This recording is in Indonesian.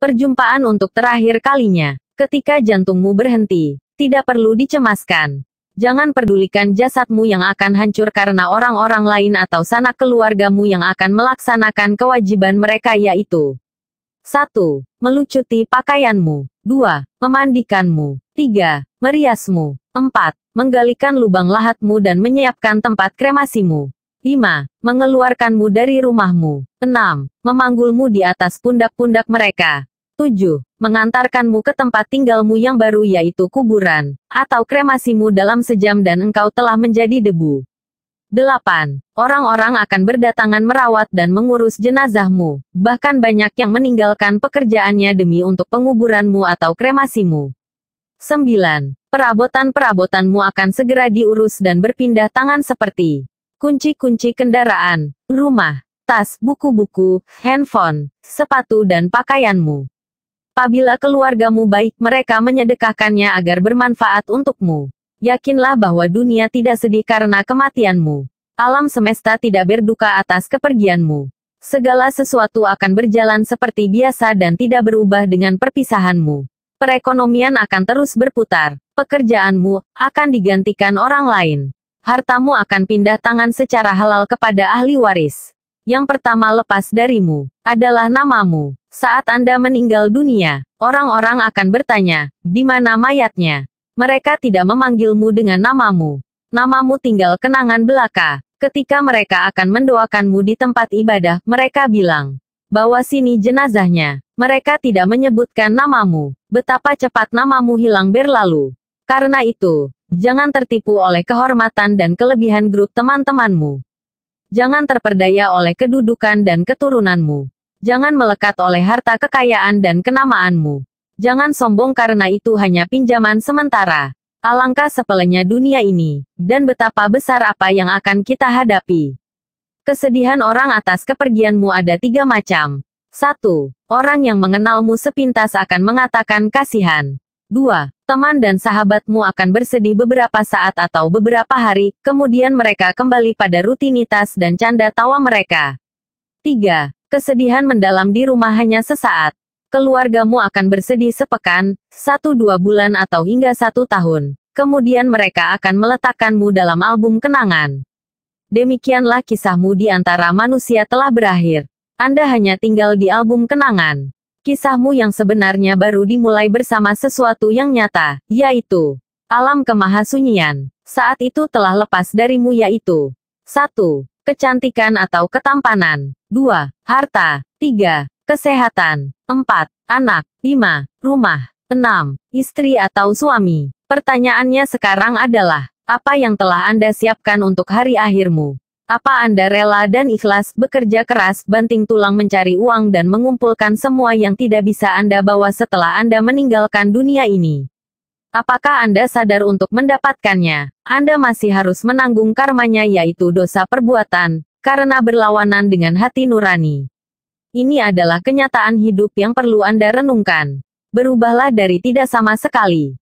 Perjumpaan untuk terakhir kalinya. Ketika jantungmu berhenti, tidak perlu dicemaskan. Jangan pedulikan jasadmu yang akan hancur karena orang-orang lain atau sanak keluargamu yang akan melaksanakan kewajiban mereka yaitu 1. Melucuti pakaianmu 2. Memandikanmu 3. Meriasmu 4. Menggalikan lubang lahatmu dan menyiapkan tempat kremasimu 5. Mengeluarkanmu dari rumahmu. 6. Memanggulmu di atas pundak-pundak mereka. 7. Mengantarkanmu ke tempat tinggalmu yang baru yaitu kuburan, atau kremasimu dalam sejam dan engkau telah menjadi debu. 8. Orang-orang akan berdatangan merawat dan mengurus jenazahmu, bahkan banyak yang meninggalkan pekerjaannya demi untuk penguburanmu atau kremasimu. 9. Perabotan-perabotanmu akan segera diurus dan berpindah tangan seperti kunci-kunci kendaraan, rumah, tas, buku-buku, handphone, sepatu dan pakaianmu. Apabila keluargamu baik, mereka menyedekahkannya agar bermanfaat untukmu. Yakinlah bahwa dunia tidak sedih karena kematianmu. Alam semesta tidak berduka atas kepergianmu. Segala sesuatu akan berjalan seperti biasa dan tidak berubah dengan perpisahanmu. Perekonomian akan terus berputar. Pekerjaanmu akan digantikan orang lain. Hartamu akan pindah tangan secara halal kepada ahli waris. Yang pertama lepas darimu adalah namamu. Saat Anda meninggal dunia, orang-orang akan bertanya, di mana mayatnya? Mereka tidak memanggilmu dengan namamu. Namamu tinggal kenangan belaka. Ketika mereka akan mendoakanmu di tempat ibadah, mereka bilang, bahwa sini jenazahnya. Mereka tidak menyebutkan namamu. Betapa cepat namamu hilang berlalu. Karena itu, jangan tertipu oleh kehormatan dan kelebihan grup teman-temanmu. Jangan terperdaya oleh kedudukan dan keturunanmu. Jangan melekat oleh harta kekayaan dan kenamaanmu. Jangan sombong karena itu hanya pinjaman sementara. Alangkah sepelenya dunia ini, dan betapa besar apa yang akan kita hadapi. Kesedihan orang atas kepergianmu ada tiga macam. Satu, Orang yang mengenalmu sepintas akan mengatakan kasihan. Dua, Teman dan sahabatmu akan bersedih beberapa saat atau beberapa hari, kemudian mereka kembali pada rutinitas dan canda tawa mereka. Tiga, Kesedihan mendalam di rumah hanya sesaat. Keluargamu akan bersedih sepekan, satu dua bulan atau hingga satu tahun. Kemudian mereka akan meletakkanmu dalam album kenangan. Demikianlah kisahmu di antara manusia telah berakhir. Anda hanya tinggal di album kenangan. Kisahmu yang sebenarnya baru dimulai bersama sesuatu yang nyata, yaitu alam kemahasunyian. Saat itu telah lepas darimu yaitu satu kecantikan atau ketampanan. 2. Harta. 3. Kesehatan. 4. Anak. 5. Rumah. 6. Istri atau suami. Pertanyaannya sekarang adalah, apa yang telah Anda siapkan untuk hari akhirmu? Apa Anda rela dan ikhlas bekerja keras, banting tulang mencari uang dan mengumpulkan semua yang tidak bisa Anda bawa setelah Anda meninggalkan dunia ini? Apakah Anda sadar untuk mendapatkannya? Anda masih harus menanggung karmanya yaitu dosa perbuatan, karena berlawanan dengan hati nurani. Ini adalah kenyataan hidup yang perlu Anda renungkan. Berubahlah dari tidak sama sekali.